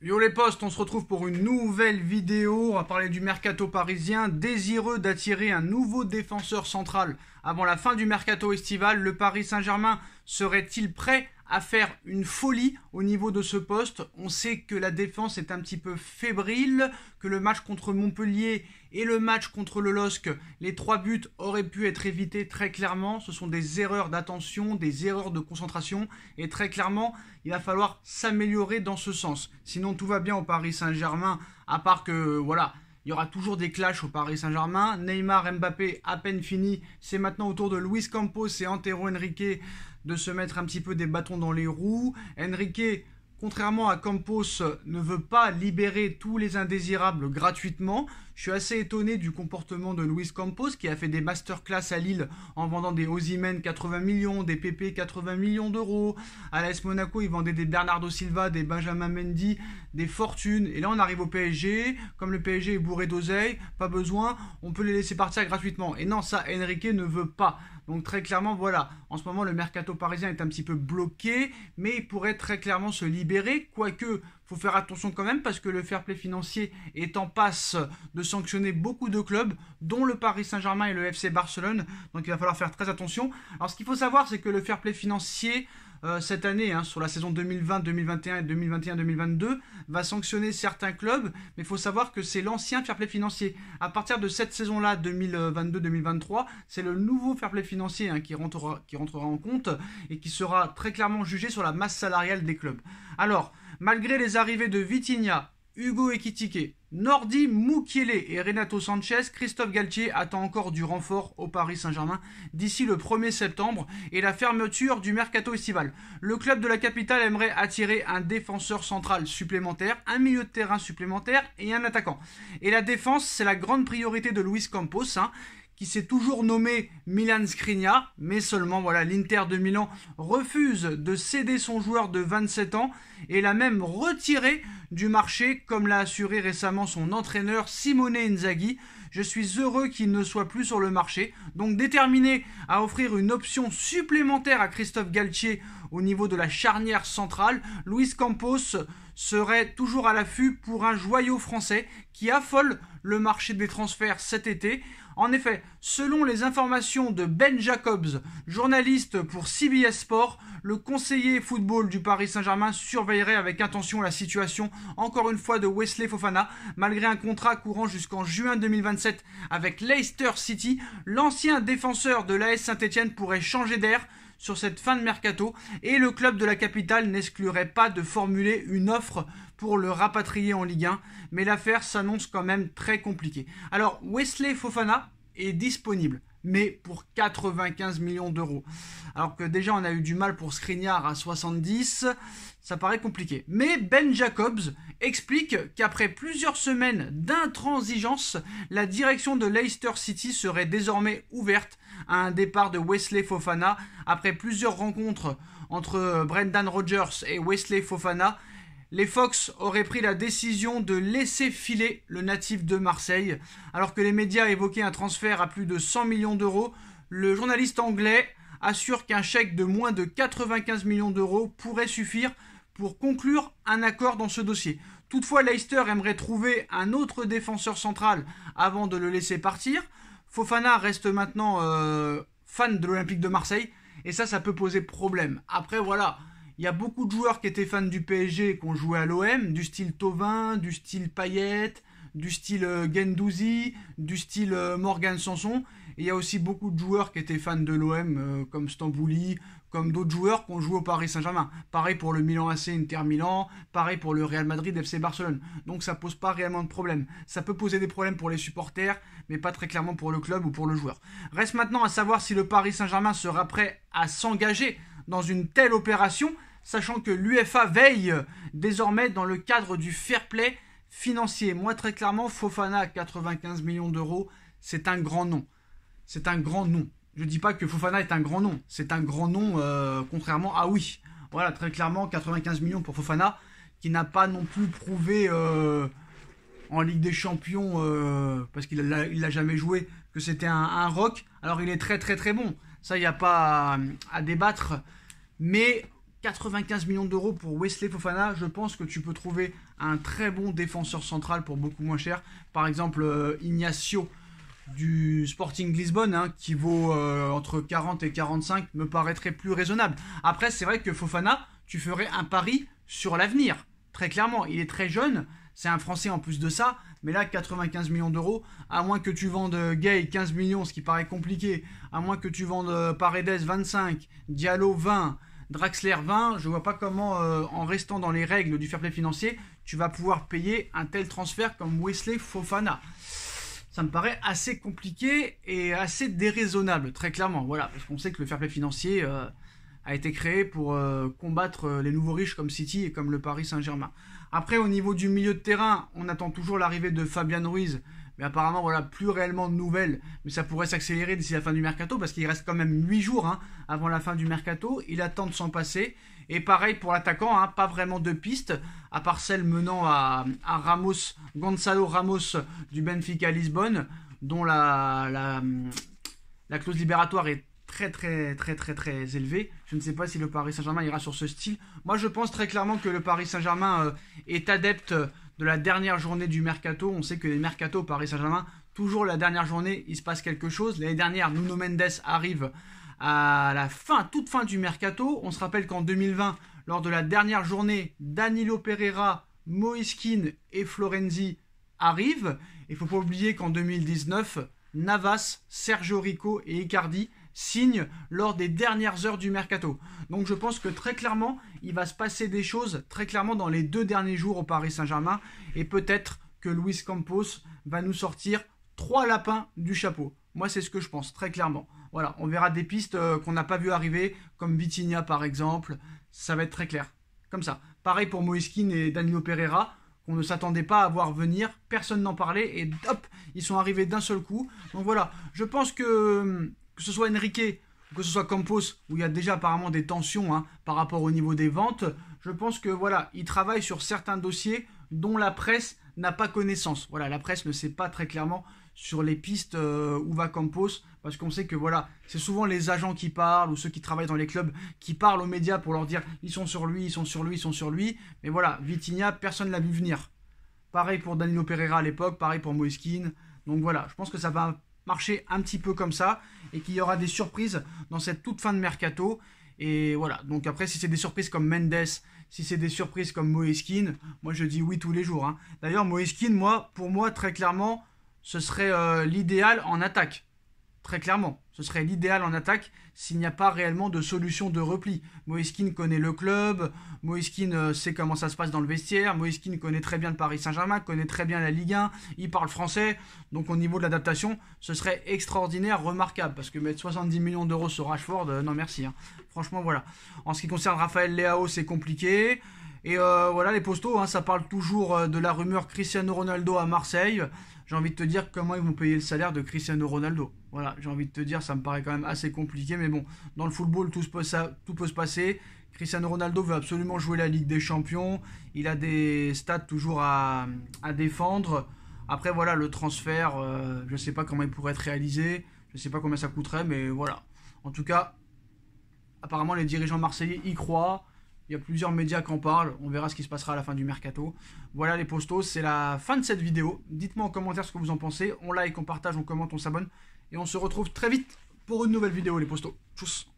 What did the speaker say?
Yo les postes, on se retrouve pour une nouvelle vidéo. On va parler du mercato parisien. Désireux d'attirer un nouveau défenseur central avant la fin du mercato estival, le Paris Saint-Germain serait-il prêt à faire une folie au niveau de ce poste. On sait que la défense est un petit peu fébrile, que le match contre Montpellier et le match contre le LOSC, les trois buts auraient pu être évités très clairement. Ce sont des erreurs d'attention, des erreurs de concentration. Et très clairement, il va falloir s'améliorer dans ce sens. Sinon, tout va bien au Paris Saint-Germain, à part que, voilà, il y aura toujours des clashs au Paris Saint-Germain. Neymar, Mbappé, à peine fini. C'est maintenant au tour de Luis Campos et Antero Henrique de se mettre un petit peu des bâtons dans les roues. Henrique, contrairement à Campos, ne veut pas libérer tous les indésirables gratuitement. Je suis assez étonné du comportement de Luis Campos qui a fait des masterclass à Lille en vendant des Ozymen 80 millions, des PP 80 millions d'euros. À l'AS Monaco, il vendait des Bernardo Silva, des Benjamin Mendy, des fortunes. Et là, on arrive au PSG. Comme le PSG est bourré d'oseille, pas besoin, on peut les laisser partir gratuitement. Et non, ça, Enrique ne veut pas. Donc très clairement, voilà, en ce moment le mercato parisien est un petit peu bloqué, mais il pourrait très clairement se libérer, quoique faut faire attention quand même parce que le fair play financier est en passe de sanctionner beaucoup de clubs, dont le Paris Saint-Germain et le FC Barcelone. Donc il va falloir faire très attention. Alors ce qu'il faut savoir, c'est que le fair play financier euh, cette année, hein, sur la saison 2020, 2021 et 2021-2022, va sanctionner certains clubs, mais il faut savoir que c'est l'ancien fair play financier. À partir de cette saison-là, 2022-2023, c'est le nouveau fair play financier hein, qui, rentrera, en compte et qui sera très clairement jugé sur la masse salariale des clubs. Alors, malgré les arrivées de Vitinha, Hugo Ekitike, Nordi Mukiele et Renato Sanchez, Christophe Galtier attend encore du renfort au Paris Saint-Germain d'ici le 1er septembre et la fermeture du mercato estival. Le club de la capitale aimerait attirer un défenseur central supplémentaire, un milieu de terrain supplémentaire et un attaquant. Et la défense, c'est la grande priorité de Luis Campos. Hein qui s'est toujours nommé Milan Skriniar, mais seulement voilà, l'Inter de Milan refuse de céder son joueur de 27 ans et l'a même retiré du marché, comme l'a assuré récemment son entraîneur Simone Inzaghi. Je suis heureux qu'il ne soit plus sur le marché, donc déterminé à offrir une option supplémentaire à Christophe Galtier au niveau de la charnière centrale, Luis Campos serait toujours à l'affût pour un joyau français qui affole le marché des transferts cet été. En effet, selon les informations de Ben Jacobs, journaliste pour CBS Sport, le conseiller football du Paris Saint-Germain surveillerait avec attention la situation, encore une fois, de Wesley Fofana. Malgré un contrat courant jusqu'en juin 2027 avec Leicester City, l'ancien défenseur de l'AS Saint-Etienne pourrait changer d'air sur cette fin de mercato et le club de la capitale n'exclurait pas de formuler une offre pour le rapatrier en Ligue 1, mais l'affaire s'annonce quand même très compliquée. Alors Wesley Fofana est disponible mais pour 95 millions d'euros. Alors que déjà on a eu du mal pour Skriniar à 70, ça paraît compliqué. Mais Ben Jacobs explique qu'après plusieurs semaines d'intransigeance, la direction de Leicester City serait désormais ouverte à un départ de Wesley Fofana après plusieurs rencontres entre Brendan Rogers et Wesley Fofana les Fox auraient pris la décision de laisser filer le natif de Marseille. Alors que les médias évoquaient un transfert à plus de 100 millions d'euros, le journaliste anglais assure qu'un chèque de moins de 95 millions d'euros pourrait suffire pour conclure un accord dans ce dossier. Toutefois, Leicester aimerait trouver un autre défenseur central avant de le laisser partir. Fofana reste maintenant euh, fan de l'Olympique de Marseille, et ça, ça peut poser problème. Après, voilà, il y a beaucoup de joueurs qui étaient fans du PSG qui ont joué à l'OM, du style Tovin, du style Payet, du style euh, Gendouzi, du style euh, Morgan Sanson. Et il y a aussi beaucoup de joueurs qui étaient fans de l'OM, euh, comme Stambouli, comme d'autres joueurs qui ont joué au Paris Saint-Germain. Pareil pour le Milan AC Inter Milan, pareil pour le Real Madrid FC Barcelone. Donc ça pose pas réellement de problème. Ça peut poser des problèmes pour les supporters, mais pas très clairement pour le club ou pour le joueur. Reste maintenant à savoir si le Paris Saint-Germain sera prêt à s'engager dans une telle opération sachant que l'UFA veille désormais dans le cadre du fair play financier. Moi, très clairement, Fofana 95 millions d'euros, c'est un grand nom. C'est un grand nom. Je ne dis pas que Fofana est un grand nom. C'est un grand nom, euh, contrairement à oui. Voilà, très clairement, 95 millions pour Fofana, qui n'a pas non plus prouvé euh, en Ligue des Champions, euh, parce qu'il n'a jamais joué, que c'était un, rock. Alors, il est très très très bon. Ça, il n'y a pas à, à débattre. Mais 95 millions d'euros pour Wesley Fofana, je pense que tu peux trouver un très bon défenseur central pour beaucoup moins cher. Par exemple, euh, Ignacio du Sporting Lisbonne, hein, qui vaut euh, entre 40 et 45, me paraîtrait plus raisonnable. Après, c'est vrai que Fofana, tu ferais un pari sur l'avenir. Très clairement, il est très jeune, c'est un Français en plus de ça, mais là, 95 millions d'euros, à moins que tu vendes Gay 15 millions, ce qui paraît compliqué, à moins que tu vendes euh, Paredes 25, Diallo 20, Draxler 20, je vois pas comment, euh, en restant dans les règles du fair play financier, tu vas pouvoir payer un tel transfert comme Wesley Fofana. Ça me paraît assez compliqué et assez déraisonnable, très clairement. Voilà, parce qu'on sait que le fair play financier euh, a été créé pour euh, combattre les nouveaux riches comme City et comme le Paris Saint-Germain. Après, au niveau du milieu de terrain, on attend toujours l'arrivée de Fabian Ruiz mais apparemment, voilà, plus réellement de nouvelles, mais ça pourrait s'accélérer d'ici la fin du mercato, parce qu'il reste quand même 8 jours hein, avant la fin du mercato, il attend de s'en passer, et pareil pour l'attaquant, hein, pas vraiment de piste, à part celle menant à, Ramos, Gonzalo Ramos du Benfica Lisbonne, dont la, la, clause libératoire est très très très très très élevée Je ne sais pas si le Paris Saint-Germain ira sur ce style. Moi je pense très clairement que le Paris Saint-Germain euh, est adepte de la dernière journée du mercato. On sait que les mercato Paris Saint-Germain, toujours la dernière journée, il se passe quelque chose. L'année dernière, Nuno Mendes arrive à la fin, toute fin du mercato. On se rappelle qu'en 2020, lors de la dernière journée, Danilo Pereira, Moïskine et Florenzi arrivent. Il ne faut pas oublier qu'en 2019, Navas, Sergio Rico et Icardi signe lors des dernières heures du mercato. Donc je pense que très clairement, il va se passer des choses très clairement dans les deux derniers jours au Paris Saint-Germain et peut-être que Luis Campos va nous sortir trois lapins du chapeau. Moi, c'est ce que je pense très clairement. Voilà, on verra des pistes euh, qu'on n'a pas vu arriver comme Vitinha par exemple, ça va être très clair. Comme ça. Pareil pour Moeskin et Danilo Pereira. qu'on ne s'attendait pas à voir venir, personne n'en parlait, et hop, ils sont arrivés d'un seul coup. Donc voilà, je pense que hum, que ce soit Enrique que ce soit Campos, où il y a déjà apparemment des tensions hein, par rapport au niveau des ventes, je pense que voilà, il travaille sur certains dossiers dont la presse n'a pas connaissance. Voilà, la presse ne sait pas très clairement sur les pistes euh, où va Campos, parce qu'on sait que voilà, c'est souvent les agents qui parlent ou ceux qui travaillent dans les clubs qui parlent aux médias pour leur dire ils sont sur lui, ils sont sur lui, ils sont sur lui. Mais voilà, Vitinha, personne ne l'a vu venir. Pareil pour Danilo Pereira à l'époque, pareil pour Moiskin. Donc voilà, je pense que ça va marcher un petit peu comme ça et qu'il y aura des surprises dans cette toute fin de mercato. Et voilà, donc après, si c'est des surprises comme Mendes, si c'est des surprises comme Moeskin, moi je dis oui tous les jours. Hein. D'ailleurs, Moeskin, moi, pour moi, très clairement, ce serait euh, l'idéal en attaque. Très clairement, ce serait l'idéal en attaque s'il n'y a pas réellement de solution de repli. Moeskin connaît le club, Moeskin euh, sait comment ça se passe dans le vestiaire, Moeskin connaît très bien le Paris Saint-Germain, connaît très bien la Ligue 1, il parle français, donc au niveau de l'adaptation, ce serait extraordinaire, remarquable, parce que mettre 70 millions d'euros sur Rashford, euh, non merci. Hein. Franchement voilà. En ce qui concerne Raphaël Leao, c'est compliqué. Et euh, voilà les postos, hein, ça parle toujours euh, de la rumeur Cristiano Ronaldo à Marseille. J'ai envie de te dire comment ils vont payer le salaire de Cristiano Ronaldo. Voilà, j'ai envie de te dire, ça me paraît quand même assez compliqué, mais bon, dans le football, tout, peut, ça, tout peut se passer. Cristiano Ronaldo veut absolument jouer la Ligue des Champions. Il a des stats toujours à, défendre. Après, voilà, le transfert, euh, je ne sais pas comment il pourrait être réalisé. Je ne sais pas combien ça coûterait, mais voilà. En tout cas, apparemment, les dirigeants marseillais y croient. Il y a plusieurs médias qui en parlent. On verra ce qui se passera à la fin du mercato. Voilà les postos, c'est la fin de cette vidéo. Dites-moi en commentaire ce que vous en pensez. On like, on partage, on commente, on s'abonne. Et on se retrouve très vite pour une nouvelle vidéo les postos. Tchuss